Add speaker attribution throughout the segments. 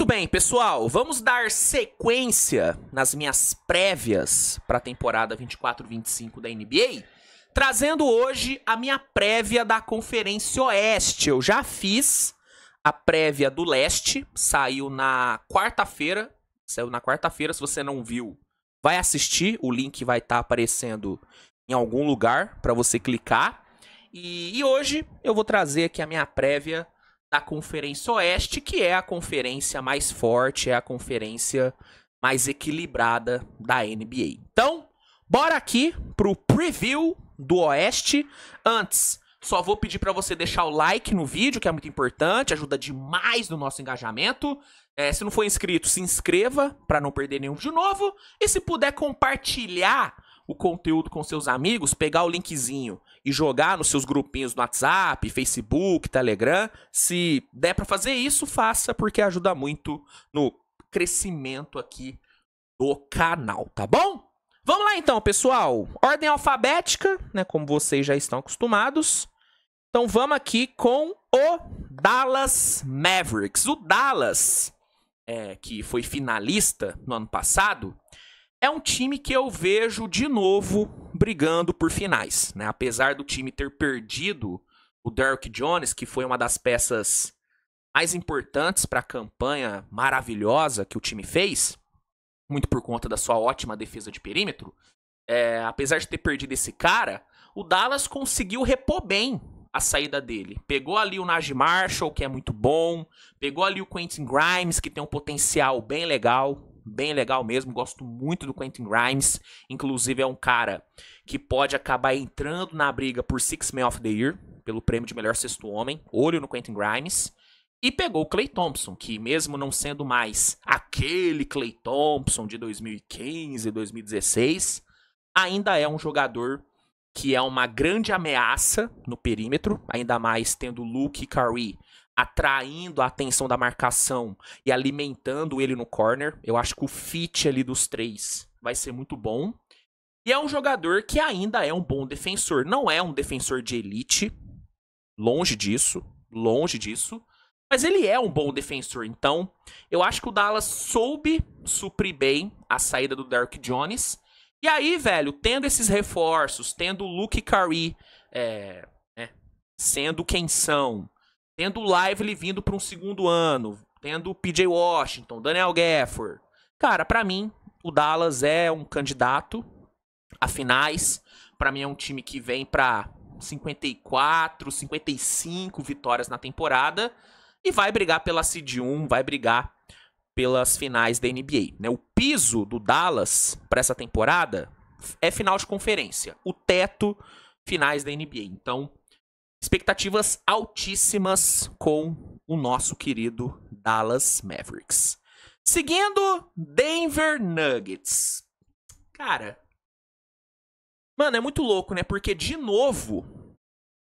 Speaker 1: Muito bem, pessoal, vamos dar sequência nas minhas prévias para a temporada 24-25 da NBA, trazendo hoje a minha prévia da Conferência Oeste. Eu já fiz a prévia do Leste, saiu na quarta-feira. Saiu na quarta-feira, se você não viu, vai assistir, o link vai estar tá aparecendo em algum lugar para você clicar. E, e hoje eu vou trazer aqui a minha prévia da Conferência Oeste, que é a conferência mais forte, é a conferência mais equilibrada da NBA. Então, bora aqui pro preview do Oeste. Antes, só vou pedir para você deixar o like no vídeo, que é muito importante, ajuda demais no nosso engajamento. É, se não for inscrito, se inscreva para não perder nenhum vídeo novo. E se puder compartilhar o conteúdo com seus amigos, pegar o linkzinho e jogar nos seus grupinhos no WhatsApp, Facebook, Telegram. Se der para fazer isso, faça, porque ajuda muito no crescimento aqui do canal, tá bom? Vamos lá então, pessoal. Ordem alfabética, né, como vocês já estão acostumados. Então vamos aqui com o Dallas Mavericks. O Dallas, é, que foi finalista no ano passado, é um time que eu vejo de novo brigando por finais, né? Apesar do time ter perdido o Derrick Jones, que foi uma das peças mais importantes para a campanha maravilhosa que o time fez, muito por conta da sua ótima defesa de perímetro, é, apesar de ter perdido esse cara, o Dallas conseguiu repor bem a saída dele. Pegou ali o Naj Marshall, que é muito bom, pegou ali o Quentin Grimes, que tem um potencial bem legal, bem legal mesmo. Gosto muito do Quentin Grimes. Inclusive, é um cara que pode acabar entrando na briga por Six Man of the Year, pelo prêmio de melhor sexto homem. Olho no Quentin Grimes. E pegou o Clay Thompson, que mesmo não sendo mais aquele Clay Thompson de 2015, 2016, ainda é um jogador que é uma grande ameaça no perímetro, ainda mais tendo Luke e Curry atraindo a atenção da marcação e alimentando ele no corner. Eu acho que o fit ali dos três vai ser muito bom. E é um jogador que ainda é um bom defensor. Não é um defensor de elite, longe disso, longe disso. Mas ele é um bom defensor, então eu acho que o Dallas soube suprir bem a saída do Derrick Jones. E aí, velho, tendo esses reforços, tendo o Luke Curry é, é, sendo quem são, Tendo o Lively vindo para um segundo ano. Tendo o PJ Washington, Daniel Gafford. Cara, para mim, o Dallas é um candidato a finais. Para mim é um time que vem para 54, 55 vitórias na temporada e vai brigar pela seed 1, vai brigar pelas finais da NBA, né? O piso do Dallas para essa temporada é final de conferência, o teto finais da NBA. Então, Expectativas altíssimas com o nosso querido Dallas Mavericks. Seguindo, Denver Nuggets. Cara. Mano, é muito louco, né? Porque, de novo,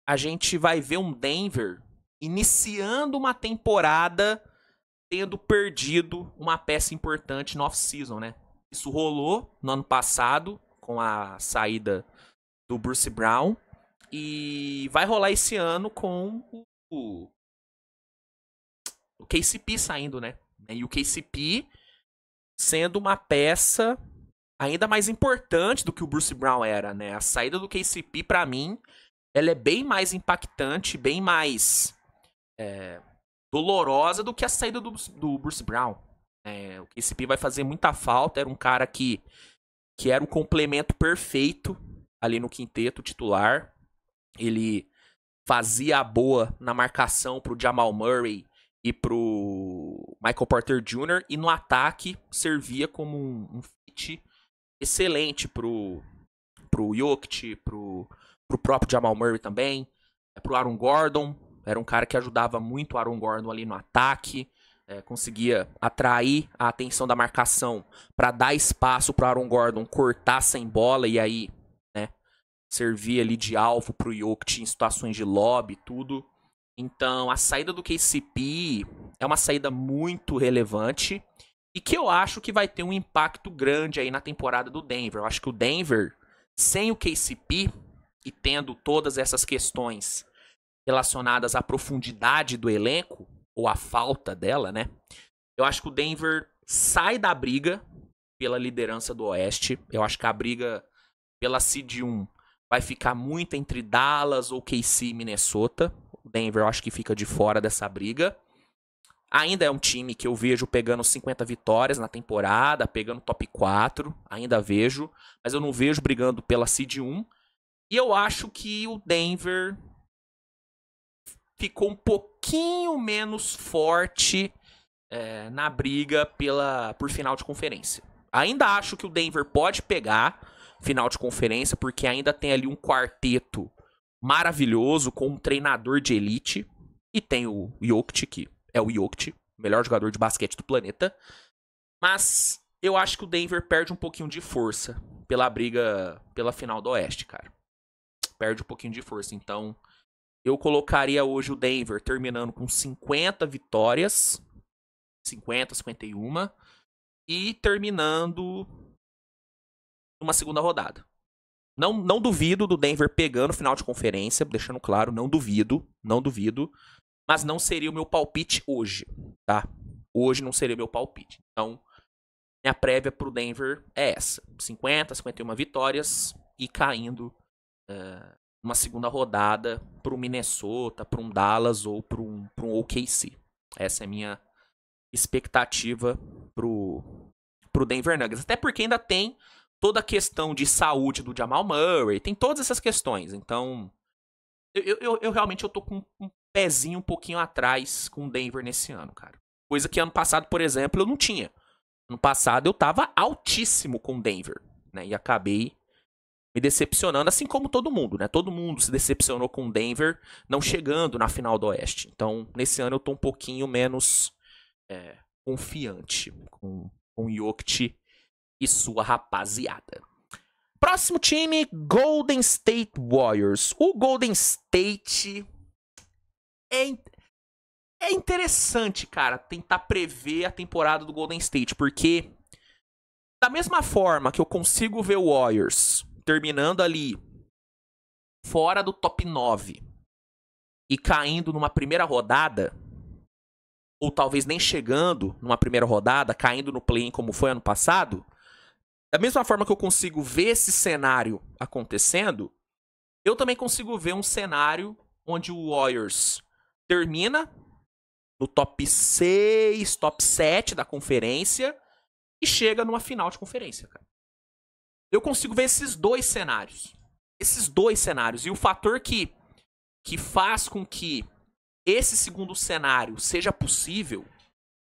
Speaker 1: a gente vai ver um Denver iniciando uma temporada tendo perdido uma peça importante no off-season, né? Isso rolou no ano passado com a saída do Bruce Brown. E vai rolar esse ano com o, o KCP saindo, né? E o KCP sendo uma peça ainda mais importante do que o Bruce Brown era, né? A saída do KCP, para mim, ela é bem mais impactante, bem mais é, dolorosa do que a saída do, do Bruce Brown. É, o KCP vai fazer muita falta, era um cara que, que era o complemento perfeito ali no quinteto titular. Ele fazia a boa na marcação pro Jamal Murray e pro Michael Porter Jr. E no ataque servia como um, um fit excelente pro, pro Jokic, pro, pro próprio Jamal Murray também, é, pro Aaron Gordon. Era um cara que ajudava muito o Aaron Gordon ali no ataque. É, conseguia atrair a atenção da marcação para dar espaço para Aaron Gordon cortar sem bola e aí servir ali de alvo pro Jokic em situações de lobby tudo. Então, a saída do KCP é uma saída muito relevante e que eu acho que vai ter um impacto grande aí na temporada do Denver. Eu acho que o Denver, sem o KCP e tendo todas essas questões relacionadas à profundidade do elenco, ou à falta dela, né? Eu acho que o Denver sai da briga pela liderança do Oeste. Eu acho que a briga pela seed 1 vai ficar muito entre Dallas, KC e Minnesota. O Denver eu acho que fica de fora dessa briga. Ainda é um time que eu vejo pegando 50 vitórias na temporada, pegando top 4, ainda vejo, mas eu não vejo brigando pela seed 1. E eu acho que o Denver ficou um pouquinho menos forte é, na briga pela por final de conferência. Ainda acho que o Denver pode pegar, final de conferência, porque ainda tem ali um quarteto maravilhoso com um treinador de elite. E tem o Jokic, que é o Jokic, melhor jogador de basquete do planeta. Mas eu acho que o Denver perde um pouquinho de força pela briga pela final do Oeste, cara. Perde um pouquinho de força. Então, eu colocaria hoje o Denver terminando com 50 vitórias. 50, 51. E terminando numa segunda rodada. Não, não duvido do Denver pegando final de conferência, deixando claro, não duvido, não duvido, mas não seria o meu palpite hoje, tá? Hoje não seria o meu palpite. Então, minha prévia pro Denver é essa: 50, 51 vitórias e caindo uh, eh, uma segunda rodada pro Minnesota, pro um Dallas ou pro um, pro um OKC. Essa é a minha expectativa pro, pro Denver Nuggets. Até porque ainda tem toda a questão de saúde do Jamal Murray, tem todas essas questões. Então, eu, eu, eu realmente eu tô com um pezinho um pouquinho atrás com o Denver nesse ano, cara. Coisa que ano passado, por exemplo, eu não tinha. Ano passado eu tava altíssimo com o Denver, né? E acabei me decepcionando, assim como todo mundo, né? Todo mundo se decepcionou com o Denver não chegando na final do Oeste. Então, nesse ano eu tô um pouquinho menos é, confiante com, com o Jokic e sua rapaziada. Próximo time, Golden State Warriors. O Golden State é, é interessante, cara, tentar prever a temporada do Golden State, porque da mesma forma que eu consigo ver o Warriors terminando ali fora do top 9 e caindo numa primeira rodada, ou talvez nem chegando numa primeira rodada, caindo no play-in como foi ano passado, da mesma forma que eu consigo ver esse cenário acontecendo, eu também consigo ver um cenário onde o Warriors termina no top 6, top 7 da conferência e chega numa final de conferência, cara. Eu consigo ver esses dois cenários. Esses dois cenários. E o fator que, que faz com que esse segundo cenário seja possível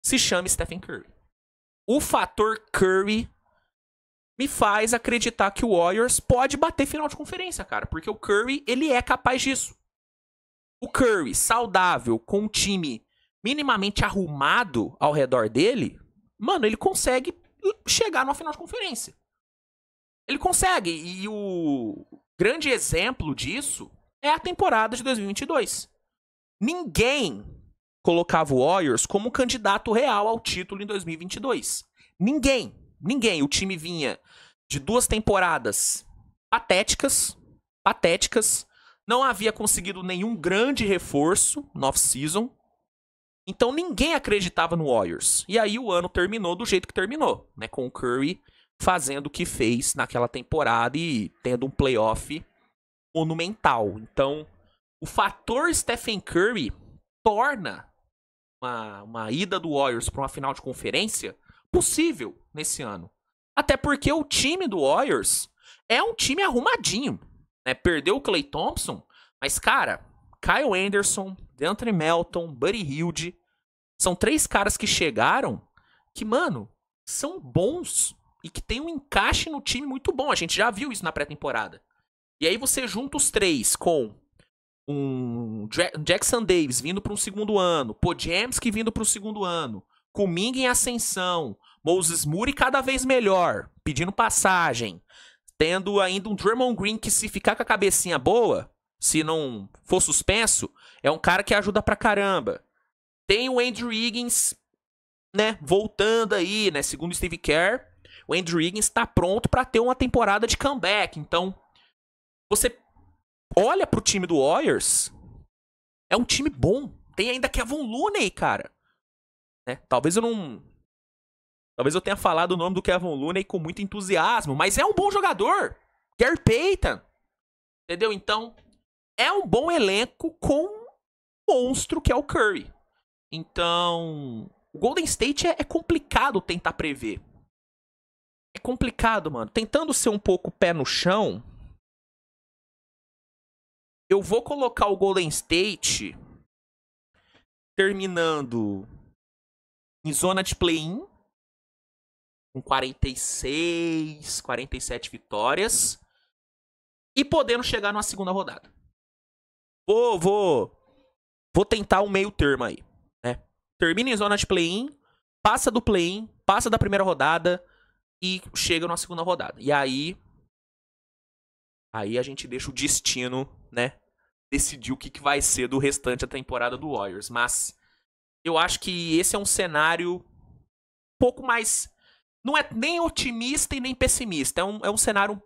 Speaker 1: se chama Stephen Curry. O fator Curry me faz acreditar que o Warriors pode bater final de conferência, cara, porque o Curry, ele é capaz disso. O Curry saudável, com um time minimamente arrumado ao redor dele, mano, ele consegue chegar numa final de conferência. Ele consegue, e o grande exemplo disso é a temporada de 2022. Ninguém colocava o Warriors como candidato real ao título em 2022. Ninguém. Ninguém. O time vinha de duas temporadas patéticas, patéticas. Não havia conseguido nenhum grande reforço no off-season. Então ninguém acreditava no Warriors. E aí o ano terminou do jeito que terminou, né? Com o Curry fazendo o que fez naquela temporada e tendo um playoff monumental. Então, o fator Stephen Curry torna uma, uma ida do Warriors para uma final de conferência possível nesse ano. Até porque o time do Warriors é um time arrumadinho. Né? Perdeu o Clay Thompson, mas, cara, Kyle Anderson, Deandre Melton, Buddy Hilde, são três caras que chegaram que, mano, são bons e que tem um encaixe no time muito bom. A gente já viu isso na pré-temporada. E aí você junta os três com um Jackson Davis vindo para um segundo ano, que vindo para o segundo ano, Kuminga em ascensão, Moses Moody cada vez melhor, pedindo passagem, tendo ainda um Draymond Green que se ficar com a cabecinha boa, se não for suspenso, é um cara que ajuda pra caramba. Tem o Andrew Higgins, né, voltando aí, né, segundo o Steve Kerr, o Andrew Higgins está pronto para ter uma temporada de comeback. Então, você olha pro time do Warriors, é um time bom. Tem ainda Kevin Looney, cara. Né? Talvez eu não. Talvez eu tenha falado o nome do Kevin Looney com muito entusiasmo, mas é um bom jogador. Gary Payton. Entendeu? Então, é um bom elenco com um monstro que é o Curry. Então, o Golden State é, é complicado tentar prever. É complicado, mano. Tentando ser um pouco pé no chão, eu vou colocar o Golden State terminando em zona de play-in, com 46, 47 vitórias. E podendo chegar numa segunda rodada. Vou, vou, vou tentar um meio termo aí. Né? Termina em zona de play-in, passa do play-in, passa da primeira rodada e chega numa segunda rodada. E aí. Aí a gente deixa o destino, né? Decidir o que, que vai ser do restante da temporada do Warriors. Mas eu acho que esse é um cenário um pouco mais. Não é nem otimista e nem pessimista. É um, é um cenário um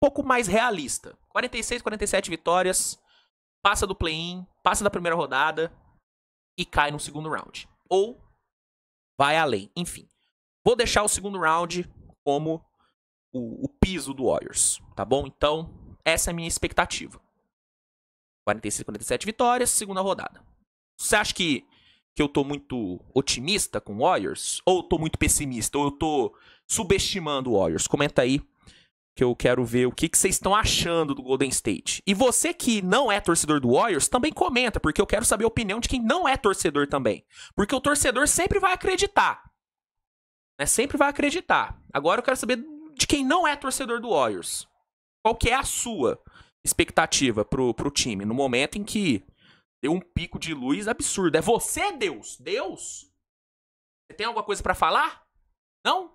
Speaker 1: pouco mais realista. 46, 47 vitórias. Passa do play-in, passa da primeira rodada e cai no segundo round. Ou vai além. Enfim. Vou deixar o segundo round como o, o piso do Warriors. Tá bom? Então, essa é a minha expectativa. 46, 47 vitórias, segunda rodada. Você acha que que eu tô muito otimista com o Warriors? Ou eu tô muito pessimista? Ou eu tô subestimando o Warriors? Comenta aí que eu quero ver o que, que vocês estão achando do Golden State. E você que não é torcedor do Warriors, também comenta, porque eu quero saber a opinião de quem não é torcedor também. Porque o torcedor sempre vai acreditar. Né? Sempre vai acreditar. Agora eu quero saber de quem não é torcedor do Warriors. Qual que é a sua expectativa pro, pro time no momento em que Deu um pico de luz absurdo. É você, Deus? Deus? Você tem alguma coisa para falar? Não?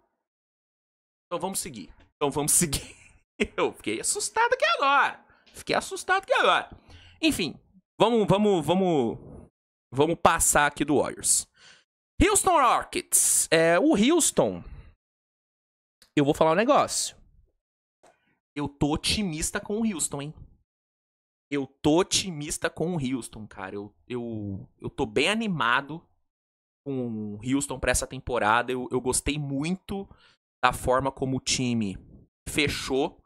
Speaker 1: Então vamos seguir. Então vamos seguir. Eu fiquei assustado aqui agora. Fiquei assustado aqui agora. Enfim, vamos, vamos, vamos, vamos passar aqui do Warriors. Houston Rockets. É, o Houston. Eu vou falar um negócio. Eu tô otimista com o Houston, hein? eu tô otimista com o Houston, cara. Eu, eu, eu tô bem animado com o Houston para essa temporada. Eu, eu gostei muito da forma como o time fechou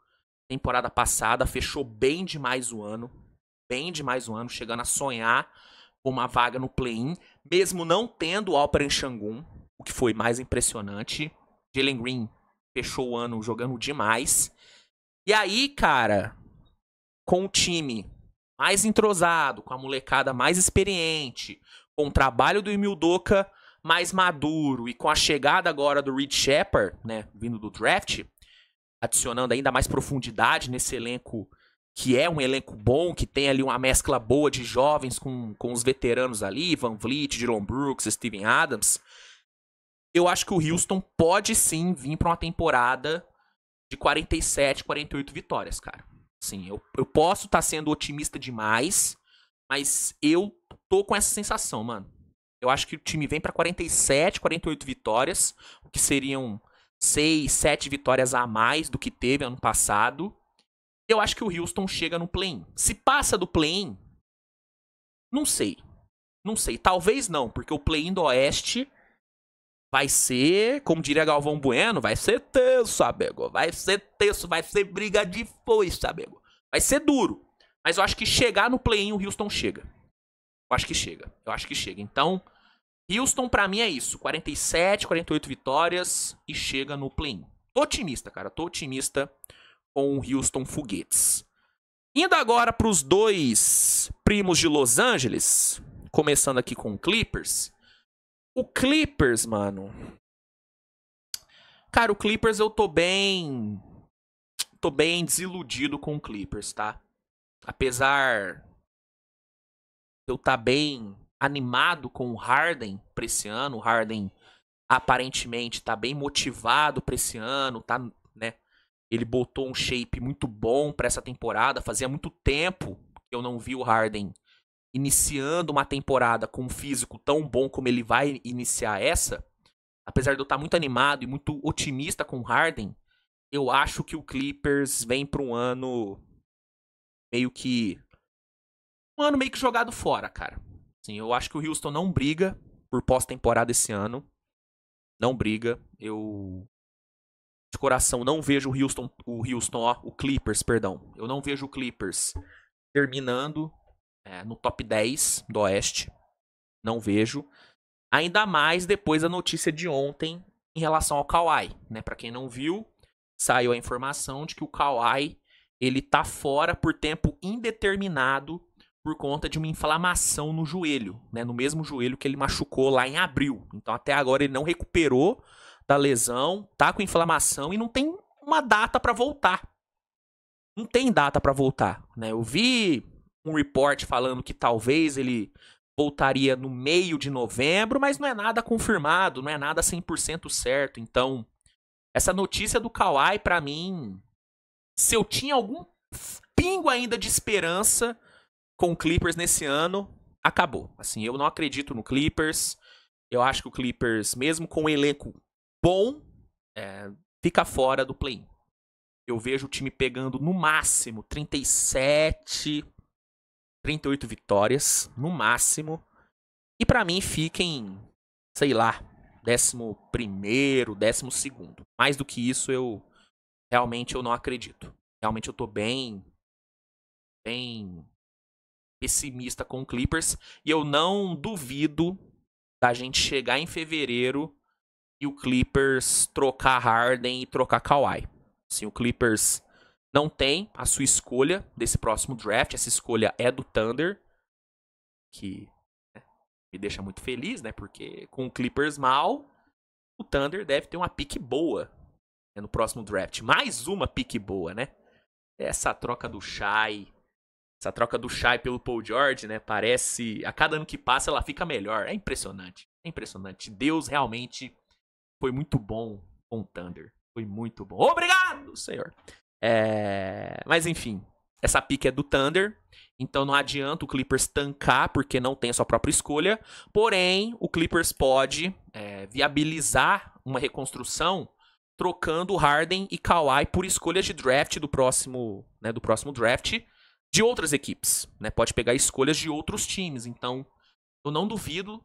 Speaker 1: temporada passada, fechou bem demais o ano, bem demais o ano, chegando a sonhar com uma vaga no play-in, mesmo não tendo o Alperen Shangun, o que foi mais impressionante. Jalen Green fechou o ano jogando demais. E aí, cara, com o time mais entrosado, com a molecada mais experiente, com o trabalho do Emil Doca mais maduro e com a chegada agora do Reed Shepard, né, vindo do draft, adicionando ainda mais profundidade nesse elenco que é um elenco bom, que tem ali uma mescla boa de jovens com, com os veteranos ali, Van Vliet, Dylan Brooks, Steven Adams. Eu acho que o Houston pode sim vir para uma temporada de 47, 48 vitórias, cara sim eu, eu posso estar tá sendo otimista demais, mas eu tô com essa sensação, mano. Eu acho que o time vem para 47, 48 vitórias, o que seriam 6, 7 vitórias a mais do que teve ano passado. Eu acho que o Houston chega no play-in. Se passa do play-in, não sei. Não sei, talvez não, porque o play-in do Oeste Vai ser, como diria Galvão Bueno, vai ser tenso, amigo. Vai ser tenso, vai ser briga de foice, amigo. Vai ser duro. Mas eu acho que chegar no play-in o Houston chega. Eu acho que chega. Eu acho que chega. Então, Houston para mim é isso. 47, 48 vitórias e chega no play-in. Tô otimista, cara. Tô otimista com o Houston Foguetes. Indo agora para os dois primos de Los Angeles, começando aqui com o Clippers. O Clippers, mano. Cara, o Clippers eu tô bem. Tô bem desiludido com o Clippers, tá? Apesar. Eu tá bem animado com o Harden pra esse ano. O Harden aparentemente tá bem motivado pra esse ano, tá, né? Ele botou um shape muito bom para essa temporada. Fazia muito tempo que eu não vi o Harden iniciando uma temporada com um físico tão bom como ele vai iniciar essa, apesar de eu estar muito animado e muito otimista com o Harden, eu acho que o Clippers vem para um ano meio que um ano meio que jogado fora, cara. Sim, eu acho que o Houston não briga por pós-temporada esse ano. Não briga. Eu de coração não vejo o Houston, o Houston, ó, o Clippers, perdão. Eu não vejo o Clippers terminando é, no top 10 do Oeste. Não vejo. Ainda mais depois da notícia de ontem em relação ao Kawhi. Né? Para quem não viu, saiu a informação de que o Kawhi ele tá fora por tempo indeterminado por conta de uma inflamação no joelho, né? No mesmo joelho que ele machucou lá em abril. Então até agora ele não recuperou da lesão, tá com inflamação e não tem uma data para voltar. Não tem data para voltar, né? Eu vi um report falando que talvez ele voltaria no meio de novembro, mas não é nada confirmado, não é nada 100% certo. Então, essa notícia do Kawhi, para mim, se eu tinha algum pingo ainda de esperança com o Clippers nesse ano, acabou. Assim, eu não acredito no Clippers. Eu acho que o Clippers, mesmo com um elenco bom, é, fica fora do play-in. Eu vejo o time pegando no máximo 37, 38 vitórias, no máximo. E para mim fiquem sei lá, 11 primeiro, 12 segundo. Mais do que isso, eu realmente eu não acredito. Realmente eu tô bem bem pessimista com o Clippers e eu não duvido da gente chegar em fevereiro e o Clippers trocar Harden e trocar Kawhi. Sim, o Clippers não tem a sua escolha desse próximo draft. Essa escolha é do Thunder, que né, me deixa muito feliz, né? Porque com o Clippers mal, o Thunder deve ter uma pique boa né, no próximo draft. Mais uma pique boa, né? Essa troca do Shai, essa troca do Shai pelo Paul George, né? Parece a cada ano que passa ela fica melhor. É impressionante, é impressionante. Deus realmente foi muito bom com o Thunder. Foi muito bom. Obrigado, Senhor. É... Mas enfim, essa pique é do Thunder. Então não adianta o Clippers tancar porque não tem a sua própria escolha. Porém, o Clippers pode é, viabilizar uma reconstrução trocando Harden e Kawhi por escolhas de draft do próximo, né, do próximo draft de outras equipes. Né? Pode pegar escolhas de outros times. Então, eu não duvido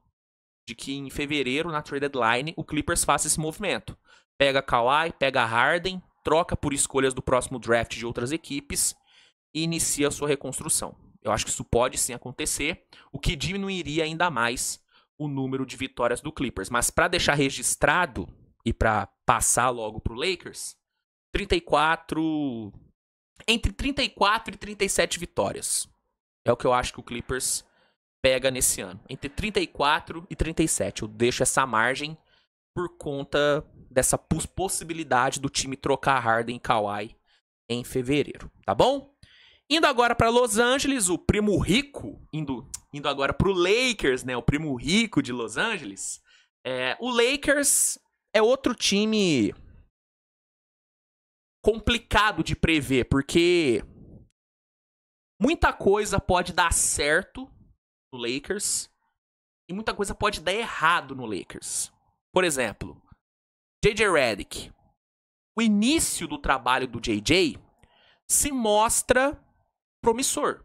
Speaker 1: de que em fevereiro, na trade deadline, o Clippers faça esse movimento. Pega Kawhi, pega Harden, troca por escolhas do próximo draft de outras equipes e inicia a sua reconstrução. Eu acho que isso pode sim acontecer, o que diminuiria ainda mais o número de vitórias do Clippers. Mas para deixar registrado e para passar logo para o Lakers, 34 entre 34 e 37 vitórias. É o que eu acho que o Clippers pega nesse ano. Entre 34 e 37, eu deixo essa margem por conta dessa possibilidade do time trocar Harden e Kawhi em fevereiro, tá bom? Indo agora para Los Angeles, o primo rico, indo, indo agora para o Lakers, né? O primo rico de Los Angeles. É, o Lakers é outro time complicado de prever, porque muita coisa pode dar certo no Lakers e muita coisa pode dar errado no Lakers. Por exemplo, J.J. Redick. O início do trabalho do J.J. se mostra promissor.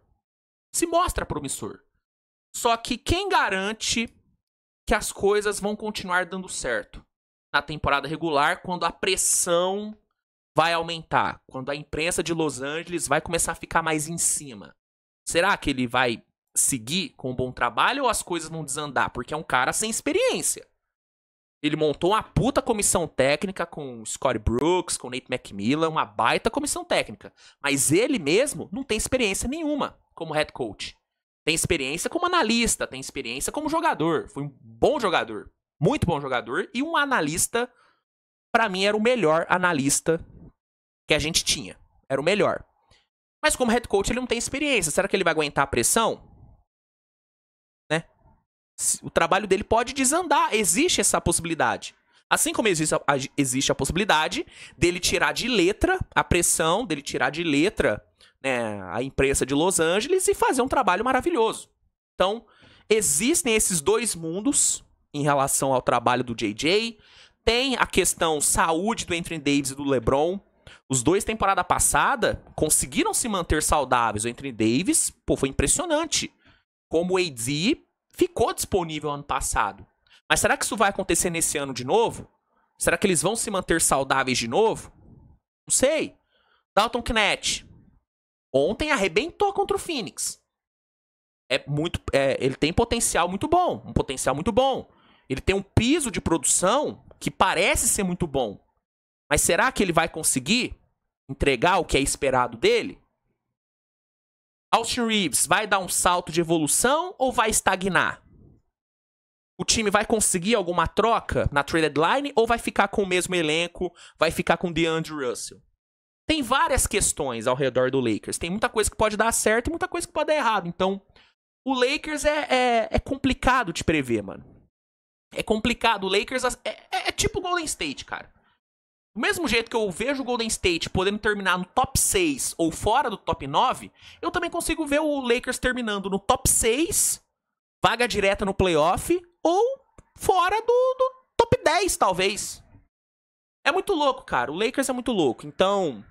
Speaker 1: Se mostra promissor. Só que quem garante que as coisas vão continuar dando certo na temporada regular quando a pressão vai aumentar, quando a imprensa de Los Angeles vai começar a ficar mais em cima? Será que ele vai seguir com um bom trabalho ou as coisas vão desandar? Porque é um cara sem experiência. Ele montou uma puta comissão técnica com Scott Brooks, com Nate McMillan, uma baita comissão técnica. Mas ele mesmo não tem experiência nenhuma como head coach. Tem experiência como analista, tem experiência como jogador. Foi um bom jogador, muito bom jogador e um analista. Para mim era o melhor analista que a gente tinha. Era o melhor. Mas como head coach ele não tem experiência. Será que ele vai aguentar a pressão? o trabalho dele pode desandar. Existe essa possibilidade. Assim como existe a, existe a possibilidade dele tirar de letra a pressão, dele tirar de letra né, a imprensa de Los Angeles e fazer um trabalho maravilhoso. Então, existem esses dois mundos em relação ao trabalho do JJ. Tem a questão saúde do Anthony Davis e do LeBron. Os dois, temporada passada, conseguiram se manter saudáveis. O Anthony Davis, pô, foi impressionante. Como o AD ficou disponível ano passado. Mas será que isso vai acontecer nesse ano de novo? Será que eles vão se manter saudáveis de novo? Não sei. Dalton Knet. Ontem arrebentou contra o Phoenix. É muito, é, ele tem potencial muito bom. Um potencial muito bom. Ele tem um piso de produção que parece ser muito bom. Mas será que ele vai conseguir entregar o que é esperado dele? Austin Reeves vai dar um salto de evolução ou vai estagnar? O time vai conseguir alguma troca na trade deadline ou vai ficar com o mesmo elenco, vai ficar com DeAndre Russell? Tem várias questões ao redor do Lakers. Tem muita coisa que pode dar certo e muita coisa que pode dar errado. Então, o Lakers é, é, é complicado de prever, mano. É complicado. O Lakers é, é, é tipo Golden State, cara. Do mesmo jeito que eu vejo o Golden State podendo terminar no top 6 ou fora do top 9, eu também consigo ver o Lakers terminando no top 6, vaga direta no playoff, ou fora do, do top 10, talvez. É muito louco, cara. O Lakers é muito louco. Então,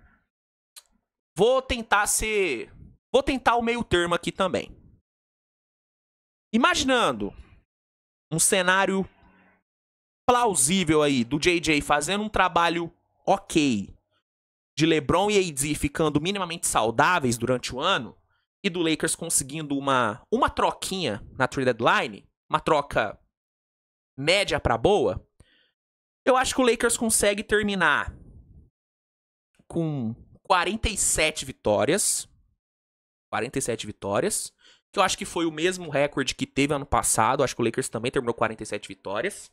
Speaker 1: vou tentar ser. Vou tentar o meio termo aqui também. Imaginando um cenário plausível aí do JJ fazendo um trabalho ok, de LeBron e AD ficando minimamente saudáveis durante o ano, e do Lakers conseguindo uma, uma troquinha na trade deadline, uma troca média para boa, eu acho que o Lakers consegue terminar com 47 vitórias. 47 vitórias. Que eu acho que foi o mesmo recorde que teve ano passado. acho que o Lakers também terminou 47 vitórias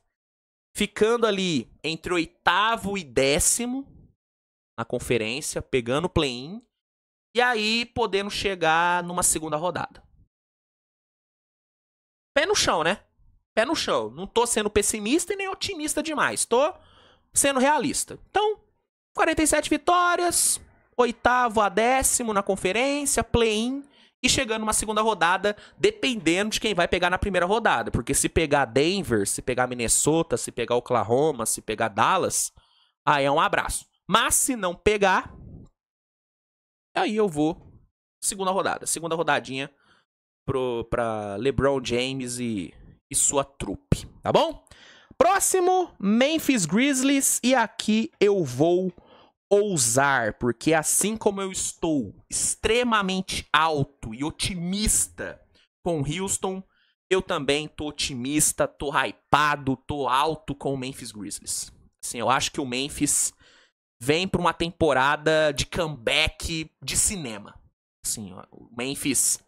Speaker 1: ficando ali entre oitavo e décimo na conferência, pegando o play-in, e aí podendo chegar numa segunda rodada. Pé no chão, né? Pé no chão. Não tô sendo pessimista e nem otimista demais. Tô sendo realista. Então, 47 vitórias, oitavo a décimo na conferência, play-in e chegando uma segunda rodada, dependendo de quem vai pegar na primeira rodada. Porque se pegar Denver, se pegar Minnesota, se pegar Oklahoma, se pegar Dallas, aí é um abraço. Mas se não pegar, aí eu vou. Segunda rodada. Segunda rodadinha pro, pra LeBron James e, e sua trupe, tá bom? Próximo, Memphis Grizzlies. E aqui eu vou ousar, porque assim como eu estou extremamente alto e otimista com Houston, eu também tô otimista, tô hypado, tô alto com o Memphis Grizzlies. Assim, eu acho que o Memphis vem para uma temporada de comeback de cinema. Assim, o Memphis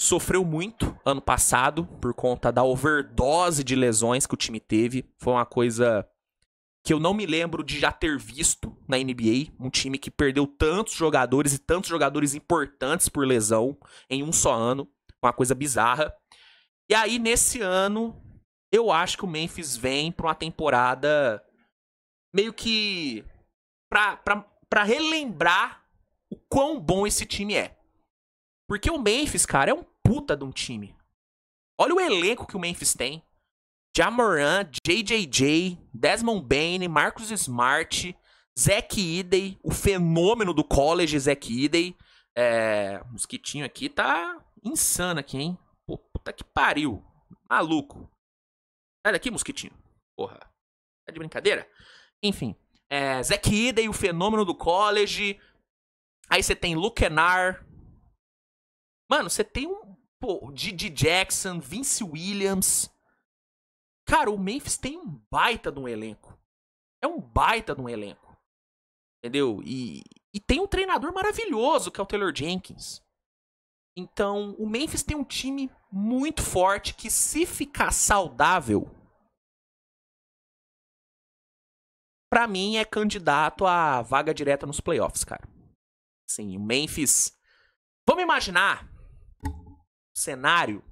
Speaker 1: sofreu muito ano passado por conta da overdose de lesões que o time teve. Foi uma coisa que eu não me lembro de já ter visto na NBA. Um time que perdeu tantos jogadores e tantos jogadores importantes por lesão em um só ano. Uma coisa bizarra. E aí, nesse ano, eu acho que o Memphis vem pra uma temporada meio que pra, pra, pra relembrar o quão bom esse time é. Porque o Memphis, cara, é um puta de um time. Olha o elenco que o Memphis tem. Jamoran, JJJ, Desmond Bain, Marcus Smart, Zack Idey, o fenômeno do college Zack Idey. É, o mosquitinho aqui tá insano aqui, hein? Pô, puta que pariu. Maluco. Sai daqui, mosquitinho. Porra. Tá de brincadeira? Enfim. É, Zack Idey, o fenômeno do college. Aí você tem Luke Kennard. Mano, você tem um... Pô, Didi Jackson, Vince Williams... Cara, o Memphis tem um baita de um elenco. É um baita de um elenco. Entendeu? E, e tem um treinador maravilhoso, que é o Taylor Jenkins. Então, o Memphis tem um time muito forte que, se ficar saudável, para mim é candidato à vaga direta nos playoffs, cara. Sim, o Memphis. Vamos imaginar um cenário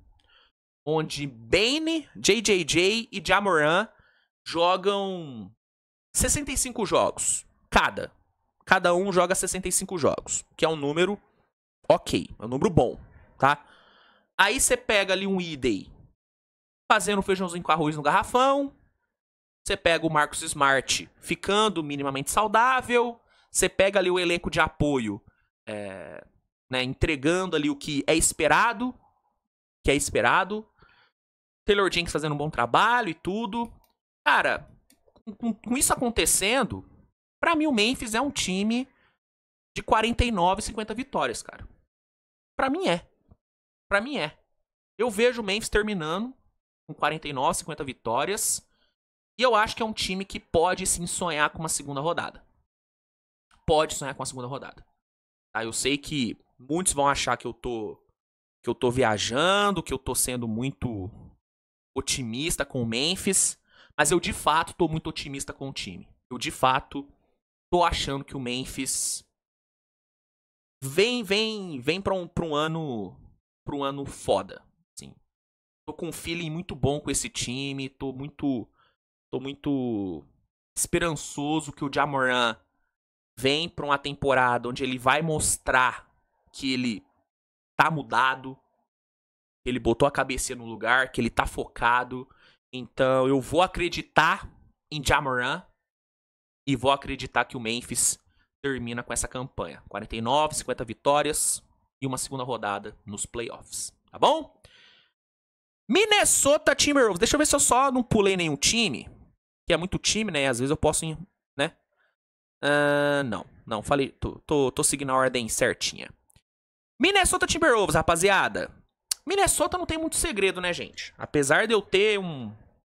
Speaker 1: onde Bane, JJJ e Jamoran jogam 65 jogos cada. Cada um joga 65 jogos, que é um número ok, é um número bom, tá? Aí você pega ali um Idei fazendo feijãozinho com arroz no garrafão, você pega o Marcos Smart ficando minimamente saudável, você pega ali o elenco de apoio é, né, entregando ali o que é esperado, que é esperado, Taylor Jenkins fazendo um bom trabalho e tudo. Cara, com, com isso acontecendo, para mim o Memphis é um time de 49, 50 vitórias, cara. Para mim é. Para mim é. Eu vejo o Memphis terminando com 49, 50 vitórias. E eu acho que é um time que pode sim sonhar com uma segunda rodada. Pode sonhar com uma segunda rodada. Tá? Eu sei que muitos vão achar que eu tô que eu tô viajando, que eu tô sendo muito otimista com o Memphis, mas eu de fato tô muito otimista com o time. Eu de fato tô achando que o Memphis vem vem vem para um pra um ano para um ano foda, Sim, Tô com um feeling muito bom com esse time, tô muito tô muito esperançoso que o Jamoran vem para uma temporada onde ele vai mostrar que ele tá mudado, ele botou a cabeça no lugar, que ele tá focado. Então eu vou acreditar em Jamoran e vou acreditar que o Memphis termina com essa campanha. 49, 50 vitórias e uma segunda rodada nos playoffs, tá bom? Minnesota Timberwolves. Deixa eu ver se eu só não pulei nenhum time, que é muito time, né? Às vezes eu posso, né? Uh, não, não, falei, tô, tô, tô seguindo a ordem certinha. Minnesota Timberwolves, rapaziada. Minnesota não tem muito segredo, né, gente? Apesar de eu ter um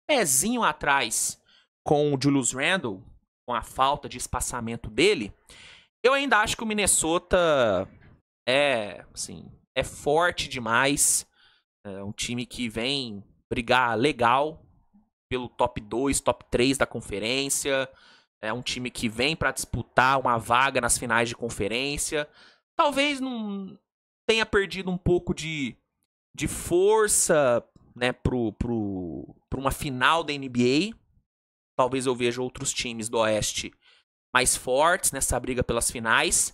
Speaker 1: pezinho atrás com o Julius Randle, com a falta de espaçamento dele, eu ainda acho que o Minnesota é, assim, é forte demais. É um time que vem brigar legal pelo top 2, top 3 da conferência. É um time que vem para disputar uma vaga nas finais de conferência. Talvez não tenha perdido um pouco de de força né, pro, pro, uma final da NBA. Talvez eu veja outros times do Oeste mais fortes nessa briga pelas finais.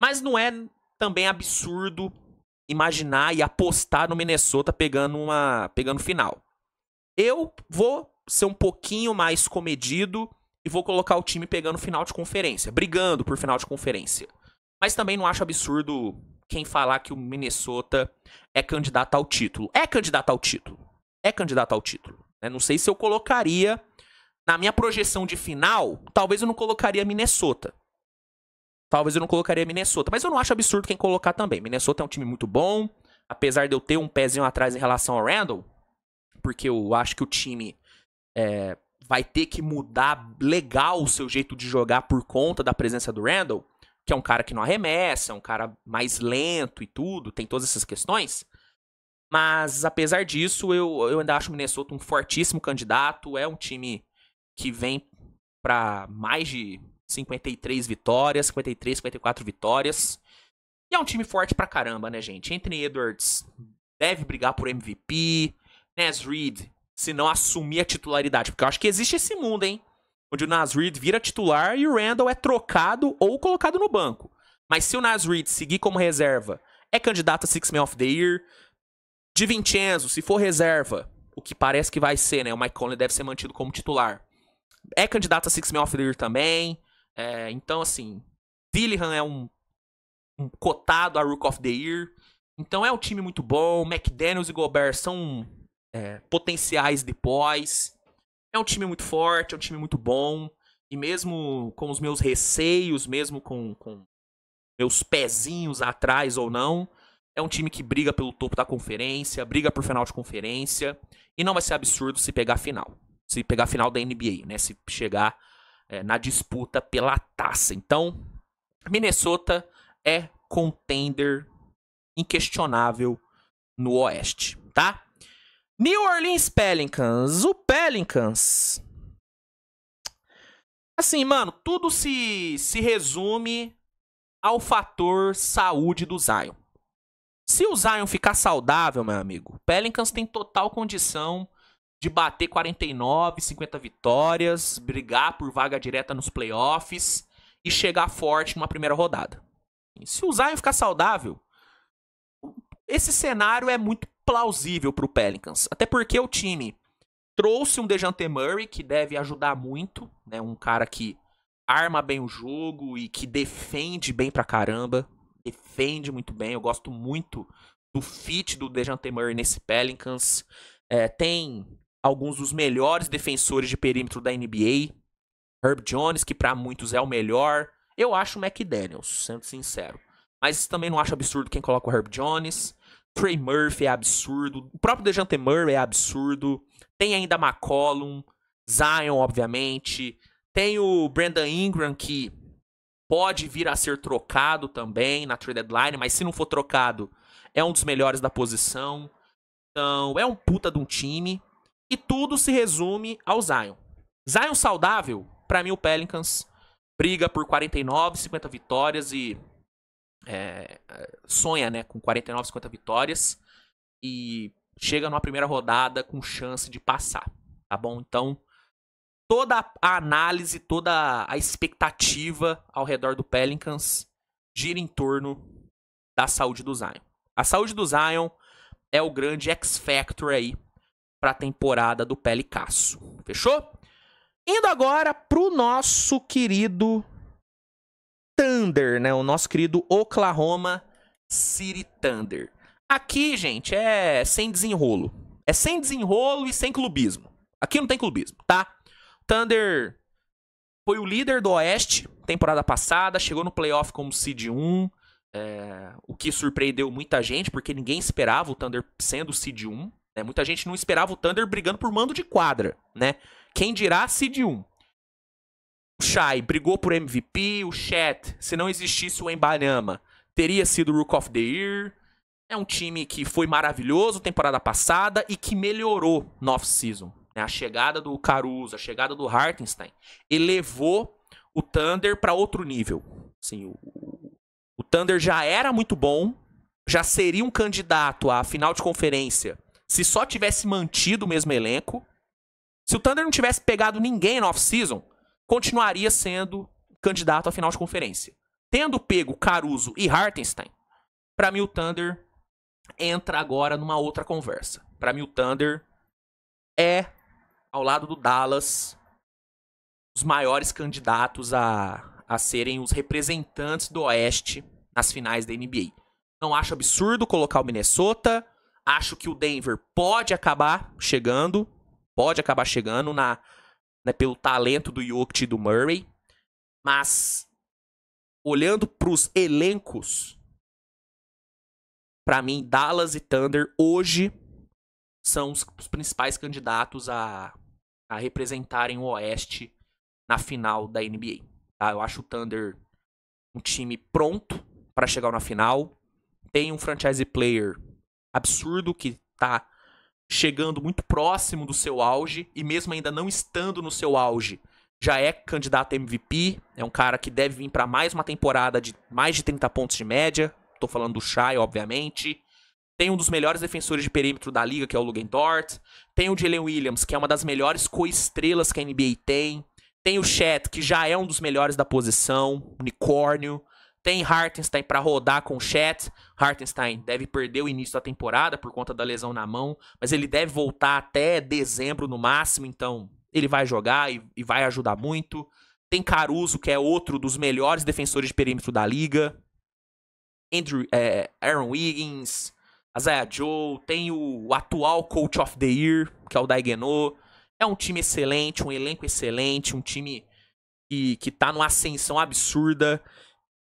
Speaker 1: Mas não é também absurdo imaginar e apostar no Minnesota pegando uma pegando final. Eu vou ser um pouquinho mais comedido e vou colocar o time pegando final de conferência, brigando por final de conferência. Mas também não acho absurdo quem falar que o Minnesota é candidato ao título. É candidato ao título. É candidato ao título. Né? Não sei se eu colocaria. Na minha projeção de final, talvez eu não colocaria Minnesota. Talvez eu não colocaria Minnesota. Mas eu não acho absurdo quem colocar também. Minnesota é um time muito bom. Apesar de eu ter um pezinho atrás em relação ao Randall. Porque eu acho que o time é, vai ter que mudar legal o seu jeito de jogar por conta da presença do Randall que é um cara que não arremessa, é um cara mais lento e tudo, tem todas essas questões. Mas, apesar disso, eu, eu ainda acho o Minnesota um fortíssimo candidato. É um time que vem para mais de 53 vitórias, 53, 54 vitórias. E é um time forte pra caramba, né, gente? Anthony Edwards deve brigar por MVP. Nas Reed, se não assumir a titularidade. Porque eu acho que existe esse mundo, hein? onde o Nas Reed vira titular e o Randall é trocado ou colocado no banco. Mas se o Nas Reed seguir como reserva, é candidato a Six Man of the Year. De Vincenzo, se for reserva, o que parece que vai ser, né? O Mike Conley deve ser mantido como titular. É candidato a Six Man of the Year também. É, então, assim, Dillihan é um, um, cotado a Rook of the Year. Então é um time muito bom. McDaniels e Gobert são é, potenciais depois. É um time muito forte, é um time muito bom. E mesmo com os meus receios, mesmo com, com meus pezinhos atrás ou não, é um time que briga pelo topo da conferência, briga por final de conferência. E não vai ser absurdo se pegar a final. Se pegar a final da NBA, né? Se chegar é, na disputa pela taça. Então, Minnesota é contender inquestionável no Oeste, tá? New Orleans Pelicans. O Pelicans. Assim, mano, tudo se, se resume ao fator saúde do Zion. Se o Zion ficar saudável, meu amigo, o Pelicans tem total condição de bater 49, 50 vitórias, brigar por vaga direta nos playoffs e chegar forte numa primeira rodada. Se o Zion ficar saudável, esse cenário é muito plausível para o Pelicans. Até porque o time trouxe um Dejante Murray que deve ajudar muito, né? Um cara que arma bem o jogo e que defende bem pra caramba, defende muito bem. Eu gosto muito do fit do Dejante Murray nesse Pelicans. É, tem alguns dos melhores defensores de perímetro da NBA. Herb Jones, que para muitos é o melhor. Eu acho o McDaniels, sendo sincero. Mas também não acho absurdo quem coloca o Herb Jones. Trey Murphy é absurdo. O próprio Dejante Murray é absurdo. Tem ainda McCollum, Zion, obviamente. Tem o Brandon Ingram, que pode vir a ser trocado também na trade deadline, mas se não for trocado, é um dos melhores da posição. Então, é um puta de um time. E tudo se resume ao Zion. Zion saudável, para mim o Pelicans briga por 49, 50 vitórias e é, sonha né, com 49, 50 vitórias e chega numa primeira rodada com chance de passar, tá bom? Então, toda a análise, toda a expectativa ao redor do Pelicans gira em torno da saúde do Zion. A saúde do Zion é o grande X-Factor aí para a temporada do Pelicasso. Fechou? Indo agora pro nosso querido Thunder, né? O nosso querido Oklahoma City Thunder. Aqui, gente, é sem desenrolo. É sem desenrolo e sem clubismo. Aqui não tem clubismo, tá? Thunder foi o líder do Oeste temporada passada, chegou no playoff como seed 1, é, o que surpreendeu muita gente, porque ninguém esperava o Thunder sendo seed 1. Né? Muita gente não esperava o Thunder brigando por mando de quadra, né? Quem dirá seed 1. O Shai brigou por MVP, o Chet, se não existisse o Embanyama, teria sido Rook of the Year. É um time que foi maravilhoso temporada passada e que melhorou no off-season. Né? A chegada do Caruso, a chegada do Hartenstein, elevou o Thunder para outro nível. Assim, o, o Thunder já era muito bom, já seria um candidato à final de conferência se só tivesse mantido o mesmo elenco. Se o Thunder não tivesse pegado ninguém no off-season, continuaria sendo candidato à final de conferência. Tendo pego Caruso e Hartenstein, para mim o Thunder entra agora numa outra conversa. Para mim o Thunder é ao lado do Dallas os maiores candidatos a, a serem os representantes do Oeste nas finais da NBA. Não acho absurdo colocar o Minnesota, acho que o Denver pode acabar chegando, pode acabar chegando na né, pelo talento do Jokic e do Murray, mas olhando para os elencos, para mim Dallas e Thunder hoje são os, principais candidatos a, a representarem o Oeste na final da NBA. Tá? Eu acho o Thunder um time pronto para chegar na final. Tem um franchise player absurdo que tá chegando muito próximo do seu auge e mesmo ainda não estando no seu auge, já é candidato a MVP, é um cara que deve vir para mais uma temporada de mais de 30 pontos de média. Tô falando do Shai, obviamente. Tem um dos melhores defensores de perímetro da liga, que é o Lugan Dort. Tem o Jalen Williams, que é uma das melhores coestrelas que a NBA tem. Tem o Chet, que já é um dos melhores da posição, unicórnio. Tem Hartenstein para rodar com o Chet. Hartenstein deve perder o início da temporada por conta da lesão na mão, mas ele deve voltar até dezembro no máximo, então ele vai jogar e, e vai ajudar muito. Tem Caruso, que é outro dos melhores defensores de perímetro da liga. Andrew, é, Aaron Wiggins, Isaiah Joe, tem o, atual Coach of the Year, que é o Daigeno. É um time excelente, um elenco excelente, um time que, que tá numa ascensão absurda.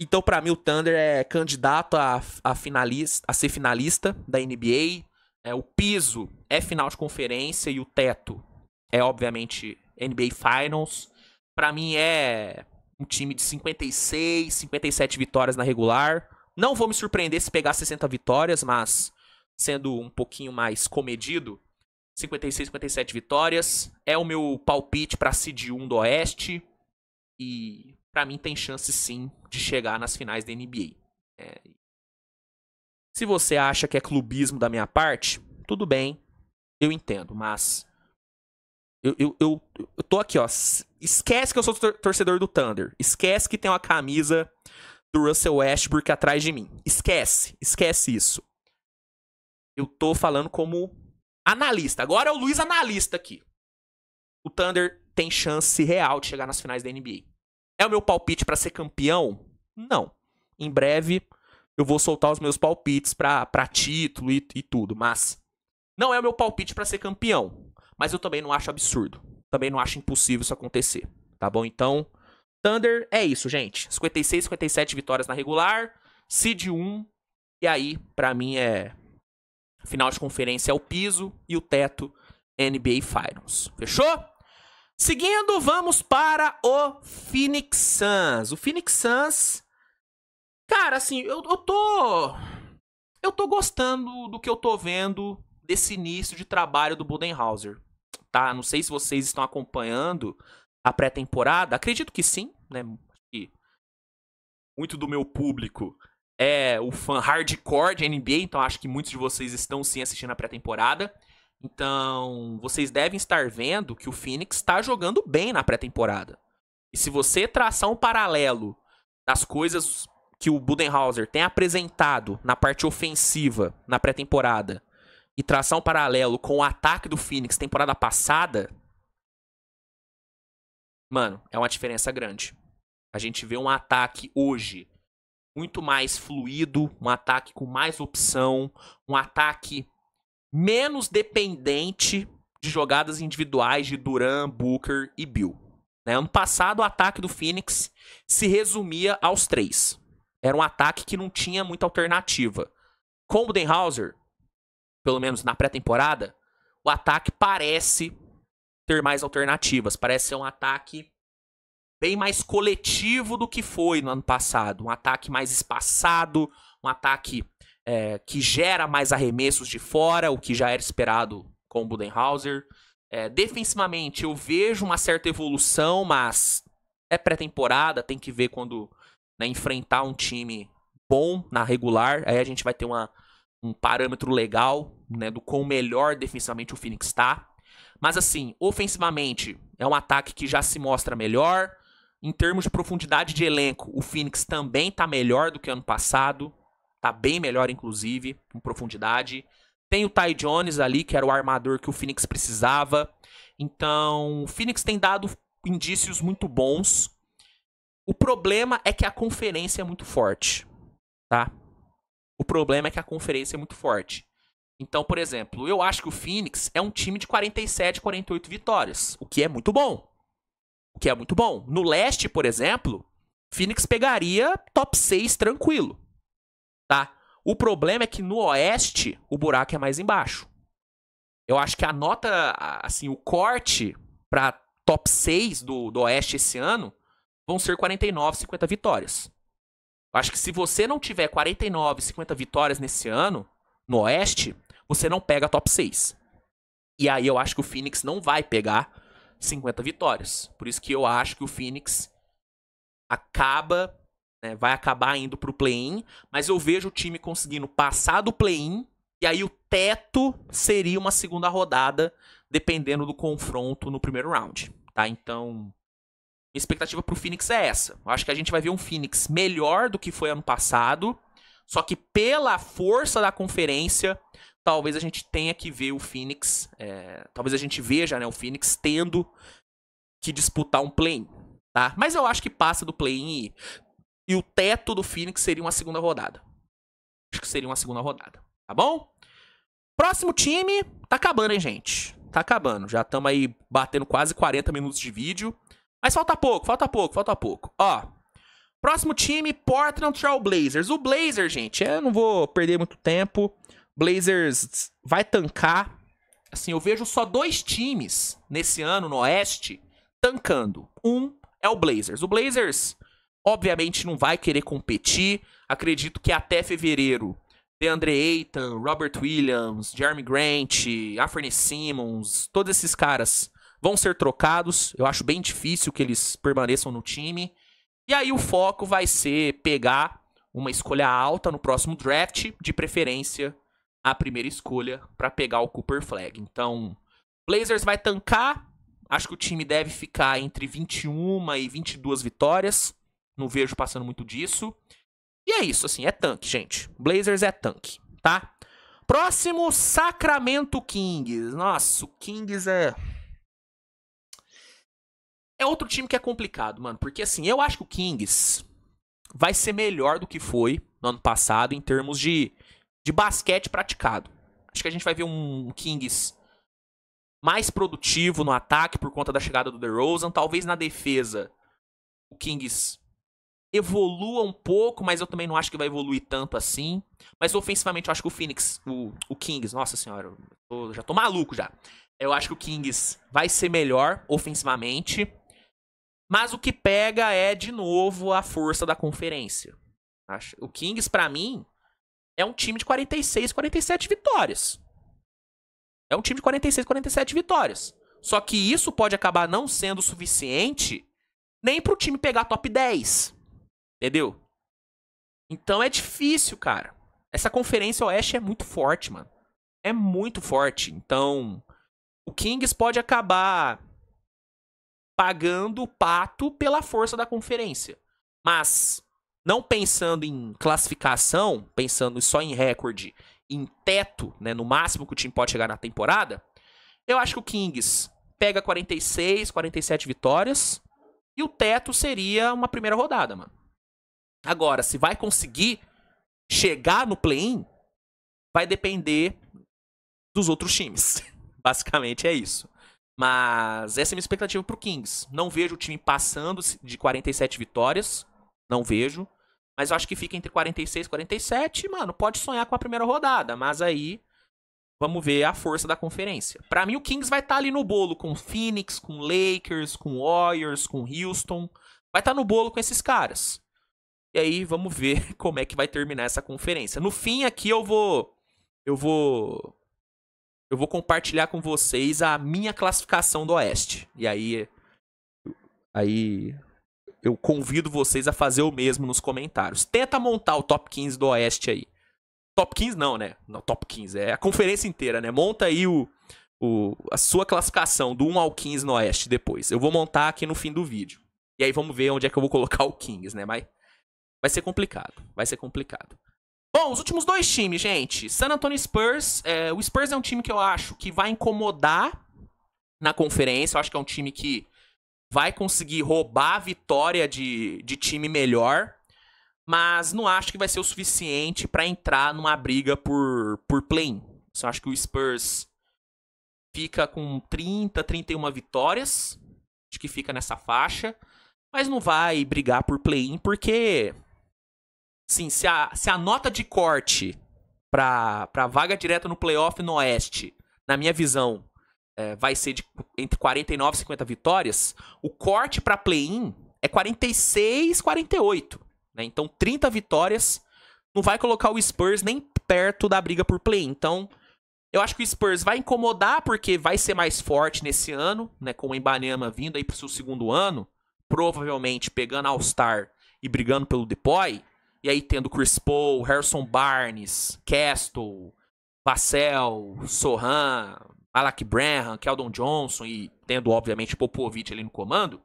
Speaker 1: Então, para mim, o Thunder é candidato a, a, finalista, a ser finalista da NBA. É, o piso é final de conferência e o teto é, obviamente, NBA Finals. Para mim, é um time de 56, 57 vitórias na regular. Não vou me surpreender se pegar 60 vitórias, mas sendo um pouquinho mais comedido, 56, 57 vitórias. É o meu palpite para Seed 1 do Oeste. E para mim tem chance sim de chegar nas finais da NBA. É. Se você acha que é clubismo da minha parte, tudo bem, eu entendo, mas eu, eu, eu, eu tô aqui, ó. Esquece que eu sou torcedor do Thunder. Esquece que tem uma camisa do Russell Westbrook atrás de mim. Esquece, esquece isso. Eu tô falando como analista. Agora é o Luiz analista aqui. O Thunder tem chance real de chegar nas finais da NBA. É o meu palpite para ser campeão? Não. Em breve eu vou soltar os meus palpites para título e, e tudo, mas não é o meu palpite para ser campeão. Mas eu também não acho absurdo. Também não acho impossível isso acontecer. Tá bom? Então, Thunder é isso, gente. 56, 57 vitórias na regular, seed 1. E aí, para mim, é. Final de conferência é o piso e o teto NBA Finals. Fechou? Seguindo, vamos para o Phoenix Suns. O Phoenix Suns. Cara, assim, eu, eu tô. Eu tô gostando do que eu tô vendo desse início de trabalho do Budenhauser. Tá? Não sei se vocês estão acompanhando a pré-temporada. Acredito que sim, né? muito do meu público é o fã hardcore de NBA, então acho que muitos de vocês estão sim assistindo a pré-temporada. Então, vocês devem estar vendo que o Phoenix está jogando bem na pré-temporada. E se você traçar um paralelo das coisas que o Budenhauser tem apresentado na parte ofensiva na pré-temporada e traçar um paralelo com o ataque do Phoenix temporada passada, mano, é uma diferença grande. A gente vê um ataque hoje muito mais fluido, um ataque com mais opção, um ataque menos dependente de jogadas individuais de Duran, Booker e Bill. Né? Ano passado, o ataque do Phoenix se resumia aos três. Era um ataque que não tinha muita alternativa. Com o Budenhauser, pelo menos na pré-temporada, o ataque parece ter mais alternativas. Parece ser um ataque bem mais coletivo do que foi no ano passado. Um ataque mais espaçado, um ataque é, que gera mais arremessos de fora, o que já era esperado com o Budenhauser. É, defensivamente, eu vejo uma certa evolução, mas é pré-temporada, tem que ver quando né, enfrentar um time bom na regular. Aí a gente vai ter uma, um parâmetro legal né, do quão melhor defensivamente o Phoenix está. Mas assim, ofensivamente, é um ataque que já se mostra melhor. Em termos de profundidade de elenco, o Phoenix também está melhor do que ano passado. Tá bem melhor, inclusive, com profundidade. Tem o Ty Jones ali, que era o armador que o Phoenix precisava. Então, o Phoenix tem dado indícios muito bons. O problema é que a conferência é muito forte, tá? O problema é que a conferência é muito forte. Então, por exemplo, eu acho que o Phoenix é um time de 47, 48 vitórias, o que é muito bom. O que é muito bom. No leste, por exemplo, Phoenix pegaria top 6 tranquilo tá? O problema é que no oeste o buraco é mais embaixo. Eu acho que a nota, assim, o corte para top 6 do, do oeste esse ano vão ser 49, 50 vitórias. Eu acho que se você não tiver 49, 50 vitórias nesse ano, no oeste, você não pega top 6. E aí eu acho que o Phoenix não vai pegar 50 vitórias. Por isso que eu acho que o Phoenix acaba né? Vai acabar indo pro play-in, mas eu vejo o time conseguindo passar do play-in e aí o teto seria uma segunda rodada, dependendo do confronto no primeiro round, tá? Então, minha expectativa pro Phoenix é essa. Eu acho que a gente vai ver um Phoenix melhor do que foi ano passado, só que pela força da conferência, talvez a gente tenha que ver o Phoenix, é, talvez a gente veja, né, o Phoenix tendo que disputar um play-in, tá? Mas eu acho que passa do play-in e e o teto do Phoenix seria uma segunda rodada. Acho que seria uma segunda rodada. Tá bom? Próximo time. Tá acabando, hein, gente? Tá acabando. Já estamos aí batendo quase 40 minutos de vídeo. Mas falta pouco, falta pouco, falta pouco. Ó. Próximo time, Portland Trail Blazers. O Blazers, gente, eu não vou perder muito tempo. Blazers vai tancar. Assim, eu vejo só dois times nesse ano no Oeste tancando. Um é o Blazers. O Blazers Obviamente não vai querer competir. Acredito que até fevereiro, DeAndre Ayton, Robert Williams, Jeremy Grant, Anthony Simmons, todos esses caras vão ser trocados. Eu acho bem difícil que eles permaneçam no time. E aí o foco vai ser pegar uma escolha alta no próximo draft, de preferência a primeira escolha para pegar o Cooper Flag. Então, Blazers vai tancar. Acho que o time deve ficar entre 21 e 22 vitórias. Não vejo passando muito disso. E é isso, assim, é tanque, gente. Blazers é tanque, tá? Próximo, Sacramento Kings. Nossa, o Kings é. É outro time que é complicado, mano. Porque assim, eu acho que o Kings vai ser melhor do que foi no ano passado em termos de, de basquete praticado. Acho que a gente vai ver um Kings mais produtivo no ataque por conta da chegada do DeRozan. Talvez na defesa o Kings evolua um pouco, mas eu também não acho que vai evoluir tanto assim. Mas ofensivamente eu acho que o Phoenix, o, o Kings, nossa senhora, eu tô, já tô maluco já. Eu acho que o Kings vai ser melhor ofensivamente. Mas o que pega é, de novo, a força da conferência. O Kings, para mim, é um time de 46, 47 vitórias. É um time de 46, 47 vitórias. Só que isso pode acabar não sendo suficiente nem pro time pegar top 10. Entendeu? Então é difícil, cara. Essa conferência Oeste é muito forte, mano. É muito forte. Então, o Kings pode acabar pagando o pato pela força da conferência. Mas, não pensando em classificação, pensando só em recorde, em teto, né, no máximo que o time pode chegar na temporada, eu acho que o Kings pega 46, 47 vitórias. E o teto seria uma primeira rodada, mano. Agora, se vai conseguir chegar no play-in, vai depender dos outros times. Basicamente é isso. Mas essa é a minha expectativa pro Kings. Não vejo o time passando de 47 vitórias. Não vejo. Mas eu acho que fica entre 46 e 47. Mano, pode sonhar com a primeira rodada. Mas aí vamos ver a força da conferência. Para mim, o Kings vai estar tá ali no bolo com o Phoenix, com Lakers, com Warriors, com Houston. Vai estar tá no bolo com esses caras. E aí vamos ver como é que vai terminar essa conferência. No fim aqui eu vou eu vou eu vou compartilhar com vocês a minha classificação do Oeste. E aí aí eu convido vocês a fazer o mesmo nos comentários. Tenta montar o top 15 do Oeste aí. Top 15 não, né? Não, top 15 é a conferência inteira, né? Monta aí o, o a sua classificação do 1 ao 15 no Oeste depois. Eu vou montar aqui no fim do vídeo. E aí vamos ver onde é que eu vou colocar o Kings, né? Mas Vai ser complicado, vai ser complicado. Bom, os últimos dois times, gente. San Antonio Spurs. É, o Spurs é um time que eu acho que vai incomodar na conferência. Eu acho que é um time que vai conseguir roubar a vitória de, de time melhor. Mas não acho que vai ser o suficiente para entrar numa briga por, por play-in. Então, eu acho que o Spurs fica com 30, 31 vitórias. Acho que fica nessa faixa. Mas não vai brigar por play-in porque Sim, se a, se a nota de corte para pra vaga direta no playoff no Oeste, na minha visão, é, vai ser de entre 49 e 50 vitórias, o corte para play-in é 46, 48. Né? Então, 30 vitórias não vai colocar o Spurs nem perto da briga por play-in. Então, eu acho que o Spurs vai incomodar porque vai ser mais forte nesse ano, né? Com o Embanema vindo aí pro seu segundo ano, provavelmente pegando All-Star e brigando pelo Depoy. E aí tendo Chris Paul, Harrison Barnes, Castle, Vassell, Sohan, Alec Branham, Keldon Johnson e tendo, obviamente, Popovich ali no comando,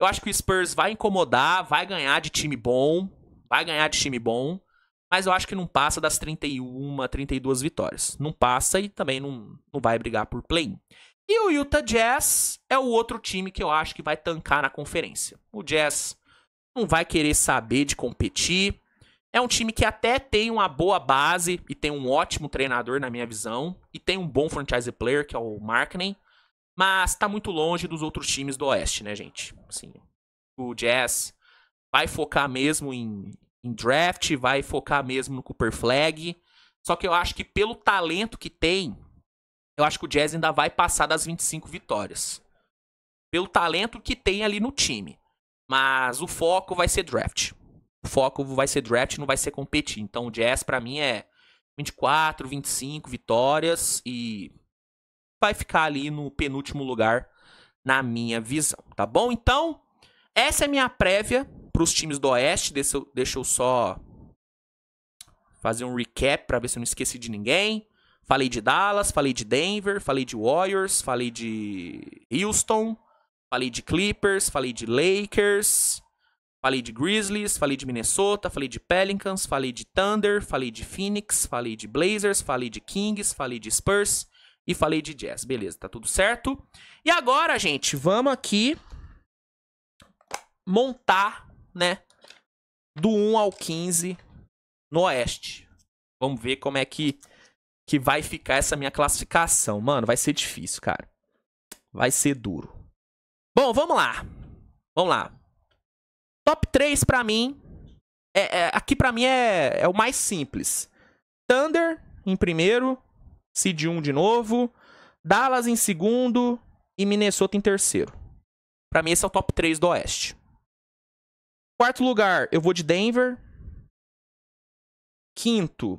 Speaker 1: eu acho que o Spurs vai incomodar, vai ganhar de time bom, vai ganhar de time bom, mas eu acho que não passa das 31, 32 vitórias. Não passa e também não, não vai brigar por play. E o Utah Jazz é o outro time que eu acho que vai tancar na conferência. O Jazz não vai querer saber de competir, é um time que até tem uma boa base e tem um ótimo treinador, na minha visão, e tem um bom franchise player, que é o Markkanen, mas tá muito longe dos outros times do Oeste, né, gente? Assim, o Jazz vai focar mesmo em, em draft, vai focar mesmo no Cooper Flag, só que eu acho que pelo talento que tem, eu acho que o Jazz ainda vai passar das 25 vitórias. Pelo talento que tem ali no time. Mas o foco vai ser draft o foco vai ser draft, não vai ser competir. Então o Jazz para mim é 24, 25 vitórias e vai ficar ali no penúltimo lugar na minha visão, tá bom? Então, essa é a minha prévia para os times do Oeste. Deixa eu, deixa eu só fazer um recap para ver se eu não esqueci de ninguém. Falei de Dallas, falei de Denver, falei de Warriors, falei de Houston, falei de Clippers, falei de Lakers, Falei de Grizzlies, falei de Minnesota, falei de Pelicans, falei de Thunder, falei de Phoenix, falei de Blazers, falei de Kings, falei de Spurs e falei de Jazz. Beleza, tá tudo certo? E agora, gente, vamos aqui montar, né, do 1 ao 15 no Oeste. Vamos ver como é que que vai ficar essa minha classificação. Mano, vai ser difícil, cara. Vai ser duro. Bom, vamos lá. Vamos lá. Top 3 para mim. É, é, aqui para mim é, é o mais simples. Thunder em primeiro. Seed 1 de novo. Dallas em segundo. E Minnesota em terceiro. Para mim, esse é o top 3 do Oeste. Quarto lugar, eu vou de Denver.
Speaker 2: Quinto.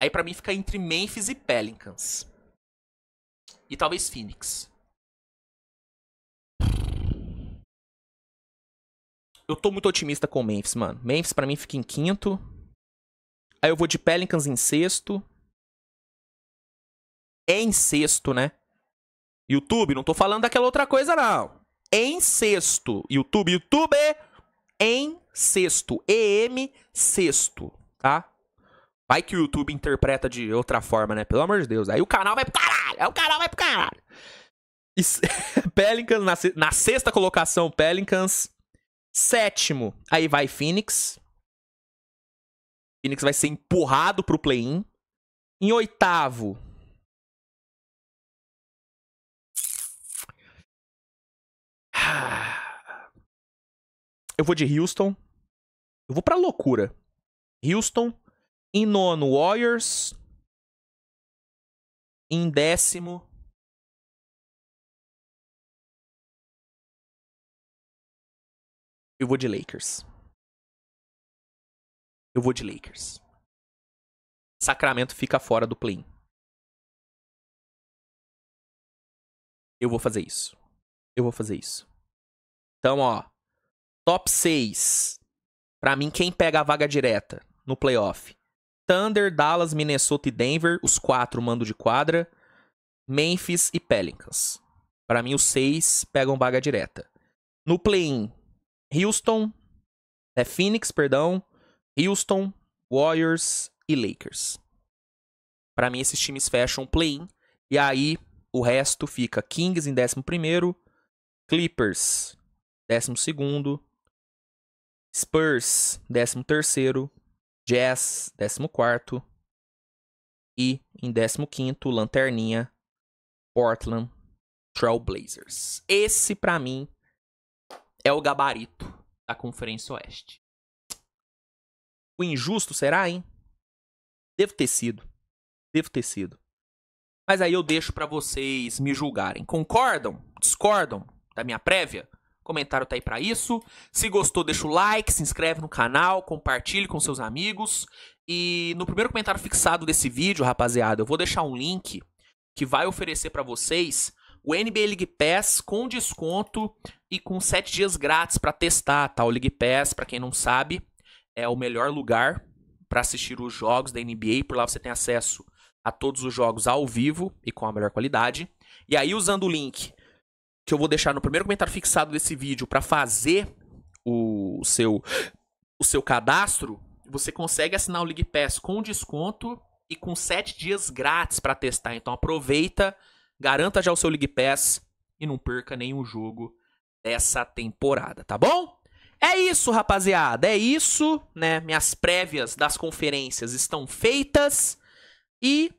Speaker 2: Aí para mim fica entre Memphis e Pelicans. E talvez Phoenix. Eu
Speaker 1: tô muito otimista com o Memphis, mano. Memphis para mim fica em quinto. Aí eu vou de Pelicans em sexto. É em sexto, né? YouTube, não tô falando daquela outra coisa, não. É em sexto. YouTube, YouTube! É em sexto. EM sexto, tá? Vai que o YouTube interpreta de outra forma, né? Pelo amor de Deus. Aí o canal vai pro caralho! Aí o canal vai pro caralho! Pelicans na, na sexta colocação, Pelicans. Sétimo, aí vai Phoenix. Phoenix vai ser empurrado pro
Speaker 2: play-in. Em oitavo. Eu vou de Houston. Eu vou pra loucura. Houston. Em nono, Warriors. Em décimo, Eu vou de Lakers. Eu vou de Lakers. Sacramento fica fora do play-in.
Speaker 1: Eu vou fazer isso. Eu vou fazer isso. Então, ó. Top 6. Pra mim, quem pega a vaga direta no playoff? Thunder, Dallas, Minnesota e Denver. Os quatro mando de quadra. Memphis e Pelicans. Para mim, os seis pegam vaga direta. No play-in, Houston, é Phoenix, perdão, Houston, Warriors e Lakers. Para mim, esses times fecham o play-in. E aí, o resto fica Kings em 11, Clippers 12, Spurs 13, Jazz 14 e em 15, Lanterninha, Portland Trail Blazers. Esse, para mim, é o gabarito da Conferência Oeste. O injusto será, hein? Devo ter sido. Devo ter sido. Mas aí eu deixo para vocês me julgarem. Concordam? Discordam da minha prévia? Comentário tá aí para isso. Se gostou, deixa o like, se inscreve no canal, compartilhe com seus amigos. E no primeiro comentário fixado desse vídeo, rapaziada, eu vou deixar um link que vai oferecer para vocês o NBA League Pass com desconto e com 7 dias grátis para testar, tá? O League Pass, para quem não sabe, é o melhor lugar para assistir os jogos da NBA, por lá você tem acesso a todos os jogos ao vivo e com a melhor qualidade. E aí usando o link que eu vou deixar no primeiro comentário fixado desse vídeo para fazer o seu o seu cadastro, você consegue assinar o League Pass com desconto e com 7 dias grátis para testar. Então aproveita Garanta já o seu League Pass e não perca nenhum jogo dessa temporada, tá bom? É isso, rapaziada. É isso, né? Minhas prévias das conferências estão feitas e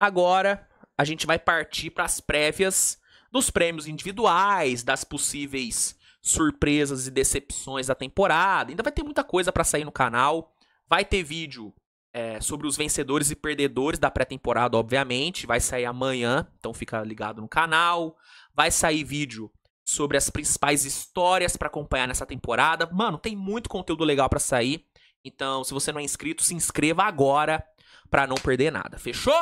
Speaker 1: agora a gente vai partir para as prévias dos prêmios individuais, das possíveis surpresas e decepções da temporada. Ainda vai ter muita coisa para sair no canal. Vai ter vídeo é, sobre os vencedores e perdedores da pré-temporada, obviamente. Vai sair amanhã, então fica ligado no canal. Vai sair vídeo sobre as principais histórias para acompanhar nessa temporada. Mano, tem muito conteúdo legal para sair. Então, se você não é inscrito, se inscreva agora para não perder nada. Fechou?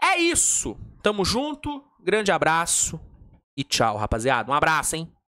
Speaker 1: É isso. Tamo junto. Grande abraço e tchau, rapaziada. Um abraço, hein?